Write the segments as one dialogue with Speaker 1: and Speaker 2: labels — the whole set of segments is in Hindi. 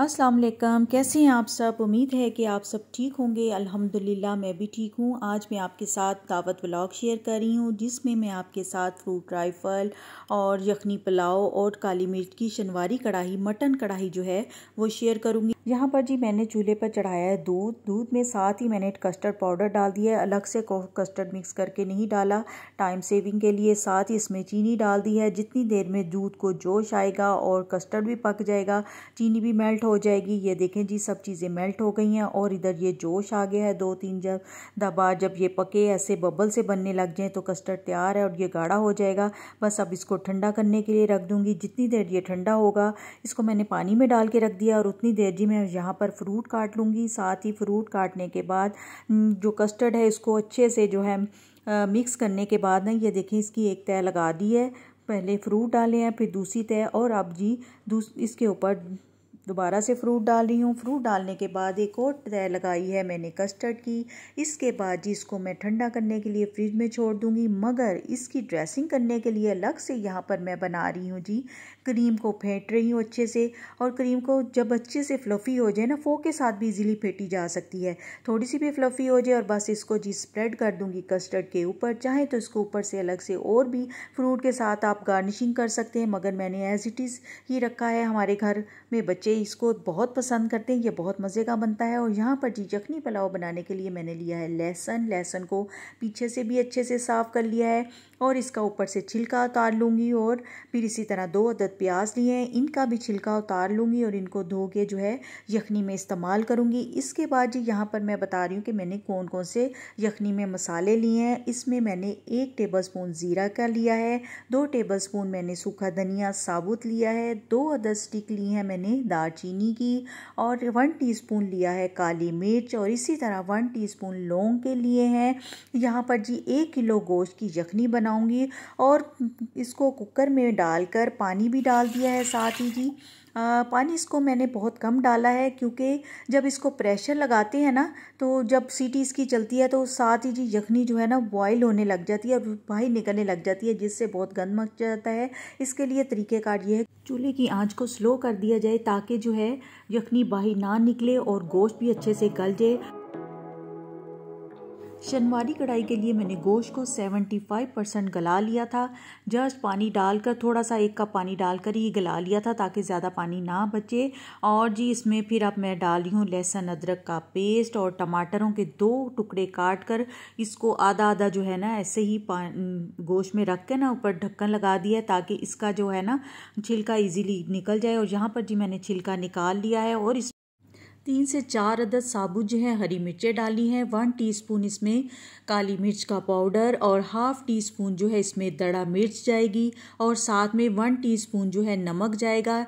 Speaker 1: अस्सलाम वालेकुम कैसे हैं आप सब उम्मीद है कि आप सब ठीक होंगे अल्हम्दुलिल्लाह मैं भी ठीक हूँ आज मैं आपके साथ दावत ब्लॉग शेयर कर रही हूँ जिसमें मैं आपके साथ फ्रूट राइफल और यखनी पुलाव और काली मिर्च की शनवारी कढ़ाई मटन कढ़ाई जो है वो शेयर करूँगी यहाँ पर जी मैंने चूल्हे पर चढ़ाया है दूध दूध में साथ ही मैंने कस्टर्ड पाउडर डाल दिया है अलग से कस्टर्ड मिक्स करके नहीं डाला टाइम सेविंग के लिए साथ ही इसमें चीनी डाल दी है जितनी देर में दूध को जोश आएगा और कस्टर्ड भी पक जाएगा चीनी भी मेल्ट मेल्ट हो जाएगी ये देखें जी सब चीज़ें मेल्ट हो गई हैं और इधर ये जोश आ गया है दो तीन जब दबा जब ये पके ऐसे बबल से बनने लग जाएँ तो कस्टर्ड तैयार है और ये गाढ़ा हो जाएगा बस अब इसको ठंडा करने के लिए रख दूँगी जितनी देर ये ठंडा होगा इसको मैंने पानी में डाल के रख दिया और उतनी देर जी मैं यहाँ पर फ्रूट काट लूँगी साथ ही फ्रूट काटने के बाद जो कस्टर्ड है इसको अच्छे से जो है मिक्स करने के बाद ना ये देखें इसकी एक तय लगा दी है पहले फ्रूट डाले हैं फिर दूसरी तय और अब जी दूस इसके ऊपर दोबारा से फ्रूट डाल रही हूँ फ्रूट डालने के बाद एक और तय लगाई है मैंने कस्टर्ड की इसके बाद जी इसको मैं ठंडा करने के लिए फ्रिज में छोड़ दूँगी मगर इसकी ड्रेसिंग करने के लिए अलग से यहाँ पर मैं बना रही हूँ जी क्रीम को फेंट रही हूँ अच्छे से और क्रीम को जब अच्छे से फ्लफ़ी हो जाए ना फोक के साथ भी इजीली फेंटी जा सकती है थोड़ी सी भी फ्लफ़ी हो जाए और बस इसको जी स्प्रेड कर दूँगी कस्टर्ड के ऊपर चाहे तो इसको ऊपर से अलग से और भी फ्रूट के साथ आप गार्निशिंग कर सकते हैं मगर मैंने एज़ इट इज़ ही रखा है हमारे घर में बच्चे बच्चे इसको बहुत पसंद करते हैं ये बहुत मज़े का बनता है और यहाँ पर जी यखनी पुलाव बनाने के लिए मैंने लिया है लहसन लहसन को पीछे से भी अच्छे से साफ़ कर लिया है और इसका ऊपर से छिलका उतार लूँगी और फिर इसी तरह दो अदद प्याज लिए हैं इनका भी छिलका उतार लूँगी और इनको धो के जो है यखनी में इस्तेमाल करूँगी इसके बाद जी यहाँ पर मैं बता रही हूँ कि मैंने कौन कौन से यखनी में मसाले लिए हैं इसमें मैंने एक टेबल स्पून ज़ीरा का लिया है दो टेबल स्पून मैंने सूखा धनिया साबुत लिया है दो अदद स्टिक ली हैं मैंने दालचीनी की और वन स्पून लिया है काली मिर्च और इसी तरह वन स्पून लौंग के लिए हैं यहाँ पर जी एक किलो गोश्त की यखनी बना बनाऊंगी और इसको कुकर में डालकर पानी भी डाल दिया है साथ ही जी आ, पानी इसको मैंने बहुत कम डाला है क्योंकि जब इसको प्रेशर लगाते हैं ना तो जब सीटी इसकी चलती है तो साथ ही जी यखनी जो है ना बॉयल होने लग जाती है और बाहर निकलने लग जाती है जिससे बहुत गंद मच जाता है इसके लिए तरीक़ेकार ये है चूल्हे की आंच को स्लो कर दिया जाए ताकि जो है यखनी बाहर ना निकले और गोश्त भी अच्छे से गल जाए शनवारी कढ़ाई के लिए मैंने गोश्त को 75 परसेंट गला लिया था जस्ट पानी डालकर थोड़ा सा एक कप पानी डालकर ही गला लिया था ताकि ज़्यादा पानी ना बचे और जी इसमें फिर अब मैं डाली हूँ लहसुन अदरक का पेस्ट और टमाटरों के दो टुकड़े काट कर इसको आधा आधा जो है ना ऐसे ही गोश्त में रख के ना ऊपर ढक्कन लगा दिया है ताकि इसका जो है ना छिलका ईजीली निकल जाए और यहाँ पर जी मैंने छिलका निकाल लिया है और इस तीन से चार अदद साबुत जो है हरी मिर्चें डाली हैं वन टीस्पून इसमें काली मिर्च का पाउडर और हाफ़ टी स्पून जो है इसमें दड़ा मिर्च जाएगी और साथ में वन टीस्पून जो है नमक जाएगा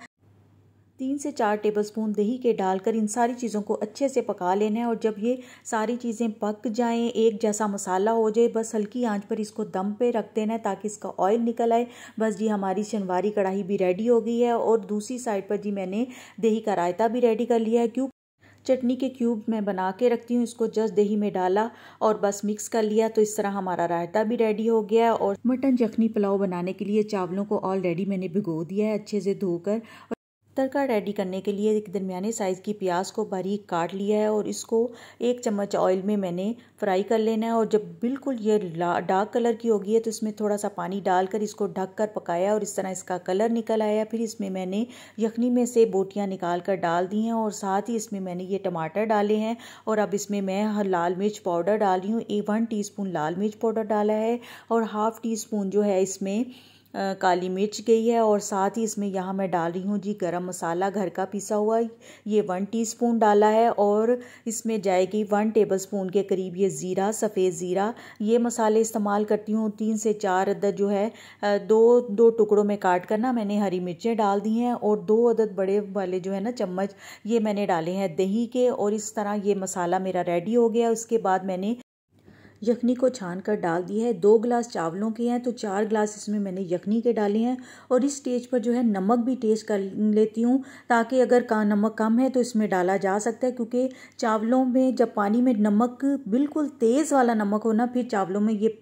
Speaker 1: तीन से चार टेबलस्पून दही के डालकर इन सारी चीज़ों को अच्छे से पका लेना है और जब ये सारी चीज़ें पक जाएं एक जैसा मसाला हो जाए बस हल्की आंच पर इसको दम पे रख देना है ताकि इसका ऑयल निकल आए बस जी हमारी शनवारी कढ़ाई भी रेडी हो गई है और दूसरी साइड पर जी मैंने दही का रायता भी रेडी कर लिया है क्यों चटनी के क्यूब मैं बना के रखती हूँ इसको जस्ट दही में डाला और बस मिक्स कर लिया तो इस तरह हमारा रायता भी रेडी हो गया और मटन जखनी पुलाव बनाने के लिए चावलों को ऑलरेडी मैंने भिगो दिया है अच्छे से धोकर तड़का रेडी करने के लिए एक दरमियाने साइज़ की प्याज को बारीक काट लिया है और इसको एक चम्मच ऑयल में मैंने फ्राई कर लेना है और जब बिल्कुल ये डार्क कलर की होगी है तो इसमें थोड़ा सा पानी डालकर इसको ढक कर पकाया और इस तरह इसका कलर निकल आया फिर इसमें मैंने यखनी में से बोटियाँ निकाल कर डाल दी हैं और साथ ही इसमें मैंने ये टमाटर डाले हैं और अब इसमें मैं लाल मिर्च पाउडर डाली हूँ ए वन टी लाल मिर्च पाउडर डाला है और हाफ़ टी स्पून जो है इसमें काली मिर्च गई है और साथ ही इसमें यहाँ मैं डाल रही हूँ जी गरम मसाला घर का पिसा हुआ ये वन टीस्पून डाला है और इसमें जाएगी वन टेबलस्पून के करीब ये ज़ीरा सफ़ेद ज़ीरा ये मसाले इस्तेमाल करती हूँ तीन से चार अदद जो है दो दो टुकड़ों में काट कर ना मैंने हरी मिर्चें डाल दी हैं और दो अदद बड़े वाले जो है ना चम्मच ये मैंने डाले हैं दही के और इस तरह ये मसाला मेरा रेडी हो गया उसके बाद मैंने यखनी को छान कर डाल दी है दो ग्लास चावलों के हैं तो चार ग्लास इसमें मैंने यखनी के डाले हैं और इस स्टेज पर जो है नमक भी टेस्ट कर लेती हूँ ताकि अगर का नमक कम है तो इसमें डाला जा सकता है क्योंकि चावलों में जब पानी में नमक बिल्कुल तेज़ वाला नमक हो ना फिर चावलों में ये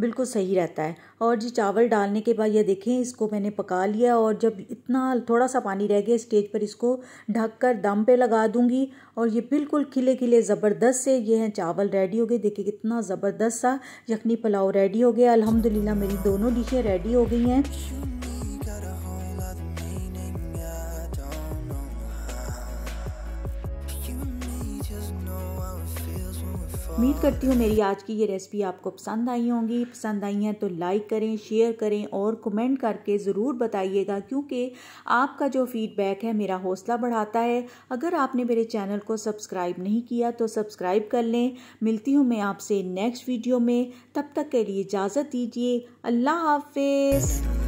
Speaker 1: बिल्कुल सही रहता है और जी चावल डालने के बाद ये देखें इसको मैंने पका लिया और जब इतना थोड़ा सा पानी रह गया स्टेज पर इसको ढक कर दम पे लगा दूंगी और ये बिल्कुल खिले खिले ज़बरदस्त से ये हैं चावल रेडी हो गए देखिए कितना ज़बरदस्त सा यखनी पुलाव रेडी हो गया अलहमदिल्ला मेरी दोनों डिशें रेडी हो गई हैं उम्मीद करती हूँ मेरी आज की ये रेसिपी आपको पसंद आई होंगी पसंद आई है तो लाइक करें शेयर करें और कमेंट करके ज़रूर बताइएगा क्योंकि आपका जो फीडबैक है मेरा हौसला बढ़ाता है अगर आपने मेरे चैनल को सब्सक्राइब नहीं किया तो सब्सक्राइब कर लें मिलती हूँ मैं आपसे नेक्स्ट वीडियो में तब तक के लिए इजाज़त दीजिए अल्लाह हाफिज़